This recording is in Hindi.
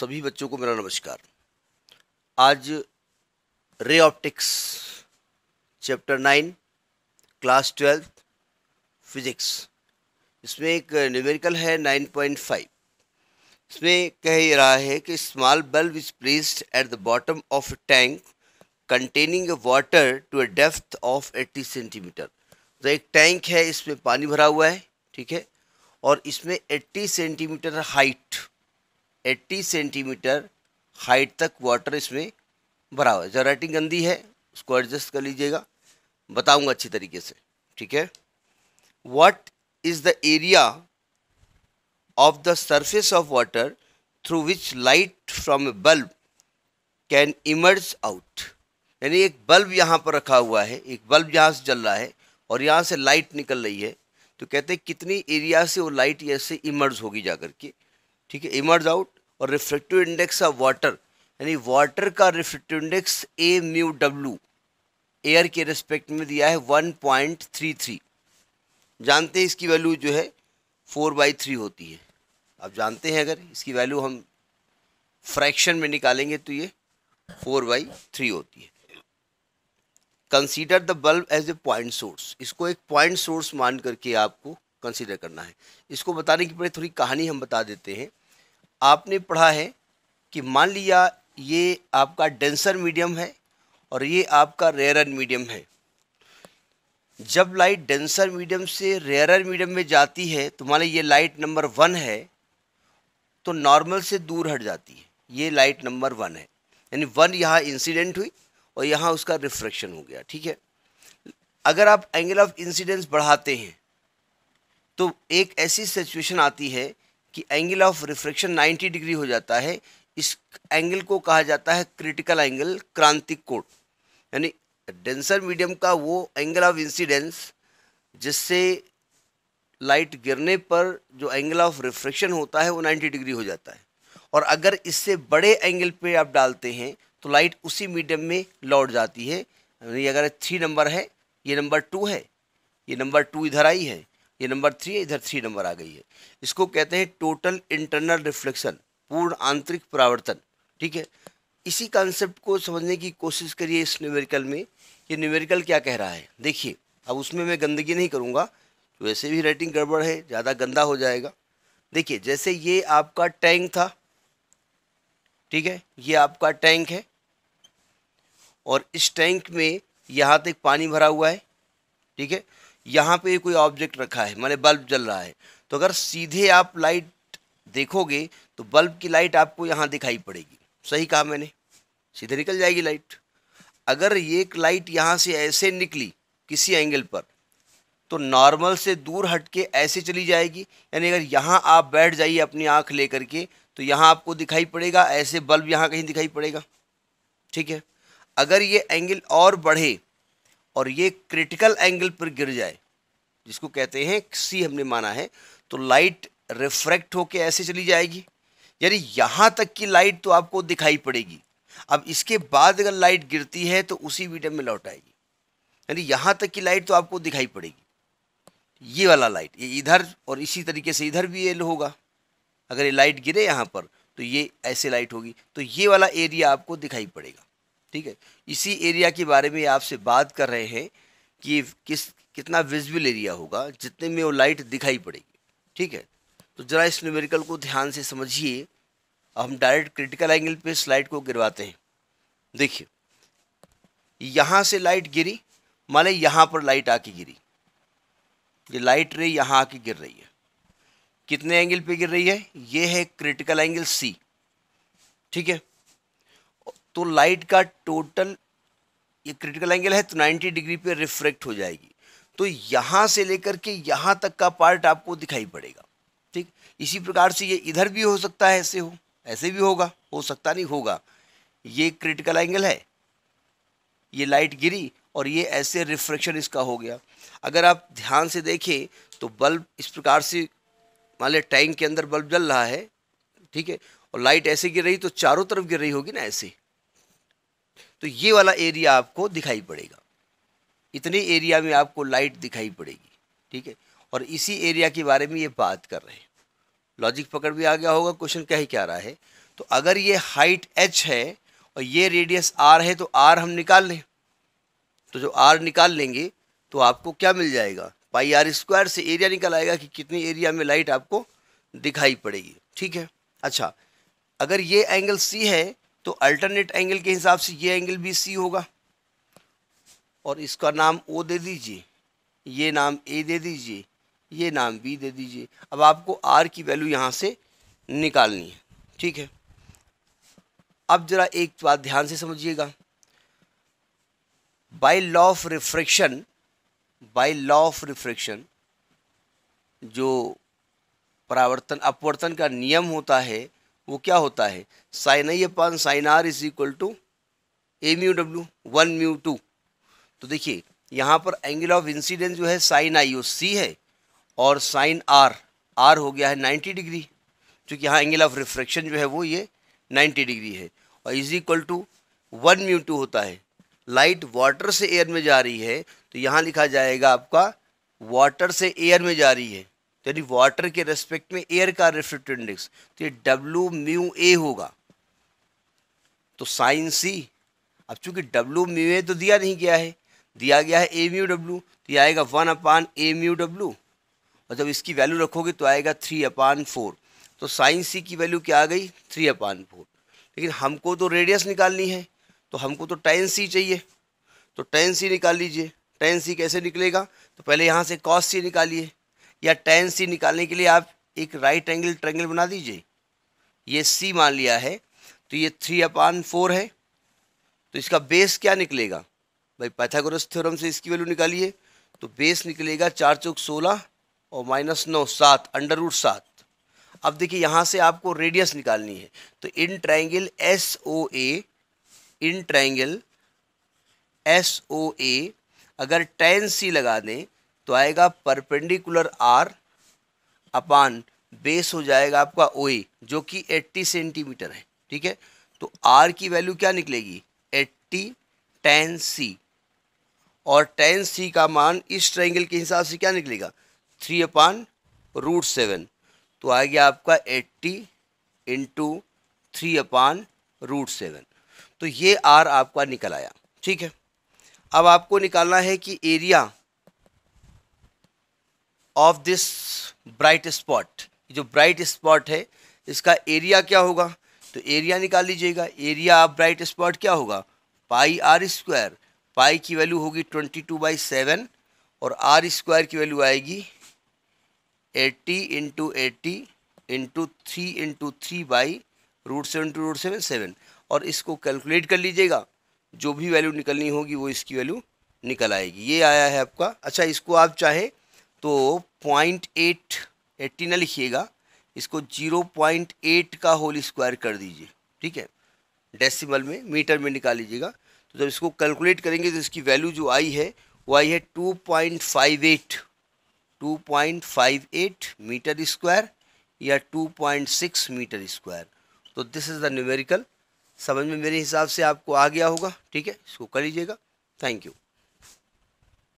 सभी बच्चों को मेरा नमस्कार आज ray optics chapter nine class twelfth physics इसमें एक न्यूमेरिकल है नाइन पॉइंट फाइव इसमें कह रहा है कि small bulb is placed at the bottom of a tank containing water to a depth of eighty centimetre तो एक टैंक है इसमें पानी भरा हुआ है ठीक है और इसमें 80 सेंटीमीटर हाइट 80 सेंटीमीटर हाइट तक वाटर इसमें भरा हुआ है जो राइटिंग गंदी है उसको एडजस्ट कर लीजिएगा बताऊंगा अच्छी तरीके से ठीक है what is the area of the surface of water through which light from a bulb can emerge out यानी एक बल्ब यहाँ पर रखा हुआ है एक बल्ब यहाँ से जल रहा है और यहाँ से लाइट निकल रही है तो कहते हैं कितनी एरिया से वो लाइट ऐसे इमर्ज होगी जा के ठीक है इमर्ज आउट और रिफ्लेक्टिव इंडेक्स ऑफ वाटर यानी वाटर का रिफ्लेक्टिव इंडेक्स ए म्यू डब्ल्यू एयर के रिस्पेक्ट में दिया है वन पॉइंट थ्री थ्री जानते हैं इसकी वैल्यू जो है फोर बाई थ्री होती है आप जानते हैं अगर इसकी वैल्यू हम फ्रैक्शन में निकालेंगे तो ये फोर बाई थ्री होती है consider the bulb as a point source इसको एक पॉइंट सोर्स मान करके आपको कंसीडर करना है इसको बताने की पहले थोड़ी कहानी हम बता देते हैं आपने पढ़ा है कि मान लिया ये आपका डेंसर मीडियम है और ये आपका रेयर मीडियम है जब लाइट डेंसर मीडियम से रेयरर मीडियम में जाती है तो मान ली ये लाइट नंबर वन है तो नॉर्मल से दूर हट जाती है ये लाइट नंबर वन है यानी वन यहाँ इंसिडेंट हुई और यहाँ उसका रिफ्रैक्शन हो गया ठीक है अगर आप एंगल ऑफ इंसिडेंस बढ़ाते हैं तो एक ऐसी सिचुएशन आती है कि एंगल ऑफ रिफ्रैक्शन 90 डिग्री हो जाता है इस एंगल को कहा जाता है क्रिटिकल एंगल क्रांतिक कोण यानी डेंसर मीडियम का वो एंगल ऑफ इंसिडेंस जिससे लाइट गिरने पर जो एंगल ऑफ रिफ्रैक्शन होता है वो 90 डिग्री हो जाता है और अगर इससे बड़े एंगल पे आप डालते हैं तो लाइट उसी मीडियम में लौट जाती है यानी अगर थ्री नंबर है ये नंबर टू है ये नंबर टू इधर आई है ये नंबर थ्री है इधर थ्री नंबर आ गई है इसको कहते हैं टोटल इंटरनल रिफ्लेक्शन पूर्ण आंतरिक परावर्तन ठीक है इसी कॉन्सेप्ट को समझने की कोशिश करिए इस न्यूमेरिकल में कि न्यूमेरिकल क्या कह रहा है देखिए अब उसमें मैं गंदगी नहीं करूँगा तो वैसे भी राइटिंग गड़बड़ है ज़्यादा गंदा हो जाएगा देखिए जैसे ये आपका टैंक था ठीक है ये आपका टैंक है और इस टैंक में यहाँ तक पानी भरा हुआ है ठीक है यहाँ पे कोई ऑब्जेक्ट रखा है मैंने बल्ब जल रहा है तो अगर सीधे आप लाइट देखोगे तो बल्ब की लाइट आपको यहाँ दिखाई पड़ेगी सही कहा मैंने सीधे निकल जाएगी लाइट अगर ये लाइट यहाँ से ऐसे निकली किसी एंगल पर तो नॉर्मल से दूर हट के ऐसे चली जाएगी यानी अगर यहाँ आप बैठ जाइए अपनी आँख ले करके तो यहाँ आपको दिखाई पड़ेगा ऐसे बल्ब यहाँ कहीं दिखाई पड़ेगा ठीक है अगर ये एंगल और बढ़े और ये क्रिटिकल एंगल पर गिर जाए जिसको कहते हैं सी हमने माना है तो लाइट रिफ्रैक्ट होके ऐसे चली जाएगी यानी यहाँ तक की लाइट तो आपको दिखाई पड़ेगी अब इसके बाद अगर लाइट गिरती है तो उसी मीडियम में लौट आएगी यानी यहाँ तक की लाइट तो आपको दिखाई पड़ेगी ये वाला लाइट ये इधर और इसी तरीके से इधर भी ये होगा अगर ये लाइट गिरे यहाँ पर तो ये ऐसे लाइट होगी तो ये वाला एरिया आपको दिखाई पड़ेगा ठीक है इसी एरिया के बारे में आपसे बात कर रहे हैं कि किस कितना विजिबल एरिया होगा जितने में वो लाइट दिखाई पड़ेगी ठीक है तो ज़रा इस न्यूमेरिकल को ध्यान से समझिए हम डायरेक्ट क्रिटिकल एंगल पे इस लाइट को गिरवाते हैं देखिए यहाँ से लाइट गिरी माने यहाँ पर लाइट आके गिरी ये लाइट रे यहाँ आके गिर रही है कितने एंगल पे गिर रही है ये है क्रिटिकल एंगल सी ठीक है तो लाइट का टोटल ये क्रिटिकल एंगल है तो 90 डिग्री पे रिफ्रेक्ट हो जाएगी तो यहाँ से लेकर के यहाँ तक का पार्ट आपको दिखाई पड़ेगा ठीक इसी प्रकार से ये इधर भी हो सकता है ऐसे हो ऐसे भी होगा हो सकता नहीं होगा ये क्रिटिकल एंगल है ये लाइट गिरी और ये ऐसे रिफ्रेक्शन इसका हो गया अगर आप ध्यान से देखें तो बल्ब इस प्रकार से मान लें टैंक के अंदर बल्ब जल रहा है ठीक है और लाइट ऐसे गिर रही तो चारों तरफ गिर रही होगी ना ऐसे तो ये वाला एरिया आपको दिखाई पड़ेगा इतने एरिया में आपको लाइट दिखाई पड़ेगी ठीक है और इसी एरिया के बारे में ये बात कर रहे हैं लॉजिक पकड़ भी आ गया होगा क्वेश्चन कह क्या रहा है तो अगर ये हाइट एच है और ये रेडियस आर है तो आर हम निकाल लें तो जो आर निकाल लेंगे तो आपको क्या मिल जाएगा पाई आर स्क्वायर से एरिया निकल आएगा कि कितने एरिया में लाइट आपको दिखाई पड़ेगी ठीक है अच्छा अगर ये एंगल सी है तो अल्टरनेट एंगल के हिसाब से ये एंगल भी सी होगा और इसका नाम ओ दे दीजिए ये नाम ए दे दीजिए ये नाम बी दे दीजिए अब आपको आर की वैल्यू यहाँ से निकालनी है ठीक है अब ज़रा एक बात ध्यान से समझिएगा by law of refraction by law of refraction जो परावर्तन अपवर्तन का नियम होता है वो क्या होता है sine i upon sine r is equal to a mu डब्ल्यू वन म्यू टू तो देखिए यहाँ पर एंगल ऑफ इंसिडेंस जो है साइन आई ओ सी है और साइन आर आर हो गया है नाइन्टी डिग्री क्योंकि यहाँ एंगल ऑफ रिफ्रैक्शन जो है वो ये नाइन्टी डिग्री है और is equal to one mu two होता है लाइट वाटर से एयर में जा रही है तो यहाँ लिखा जाएगा आपका वाटर से एयर में जा रही है तो वाटर के रेस्पेक्ट में एयर का रिफ्रेक्टिव इंडेक्स तो ये डब्ल्यू म्यू ए होगा तो साइन सी अब चूंकि डब्ल्यू म्यू ए तो दिया नहीं गया है दिया गया है ए म्यू डब्ल्यू तो ये आएगा वन अपान ए म्यू डब्ल्यू और जब इसकी वैल्यू रखोगे तो आएगा थ्री अपान फोर तो साइन सी की वैल्यू क्या आ गई थ्री अपान फोर लेकिन हमको तो रेडियस निकालनी है तो हमको तो टेन सी चाहिए तो टेन सी निकाल लीजिए टेन सी कैसे निकलेगा तो पहले यहाँ से कॉस सी निकालिए या टेन सी निकालने के लिए आप एक राइट एंगल ट्रेंगल बना दीजिए ये सी मान लिया है तो ये थ्री अपान फोर है तो इसका बेस क्या निकलेगा भाई पैथागोरस थ्योरम से इसकी वैल्यू निकालिए तो बेस निकलेगा चार चौक सोलह और माइनस नौ सात अंडर रूट सात अब देखिए यहाँ से आपको रेडियस निकालनी है तो in triangle S O A in triangle S O A अगर टेन सी लगा दें तो आएगा परपेंडिकुलर आर अपान बेस हो जाएगा आपका ओ जो कि 80 सेंटीमीटर है ठीक है तो आर की वैल्यू क्या निकलेगी 80 टेन सी और टेन सी का मान इस ट्रायंगल के हिसाब से क्या निकलेगा थ्री अपान रूट सेवन तो आ गया आपका eighty into three upon root seven तो ये आर आपका निकल आया ठीक है अब आपको निकालना है कि area of this bright spot जो ब्राइट स्पॉट है इसका एरिया क्या होगा तो एरिया निकाल लीजिएगा एरिया ऑफ ब्राइट स्पॉट क्या होगा पाई आर स्क्वायर पाई की वैल्यू होगी ट्वेंटी टू बाई सेवन और आर स्क्वायर की वैल्यू आएगी eighty into eighty into three into three by root seven two root seven seven और इसको कैलकुलेट कर लीजिएगा जो भी वैल्यू निकलनी होगी वो इसकी वैल्यू निकल आएगी ये आया है आपका अच्छा इसको आप चाहें तो पॉइंट एट एट्टी ना लिखिएगा इसको जीरो पॉइंट एट का होल स्क्वायर कर दीजिए ठीक है डेसिमल में मीटर में निकाल लीजिएगा तो जब इसको कैलकुलेट करेंगे तो इसकी वैल्यू जो आई है वो आई है two point five eight two point five eight metre square या two point six metre square तो दिस इज़ द न्यूमेरिकल समझ में मेरे हिसाब से आपको आ गया होगा ठीक है इसको कर लीजिएगा थैंक यू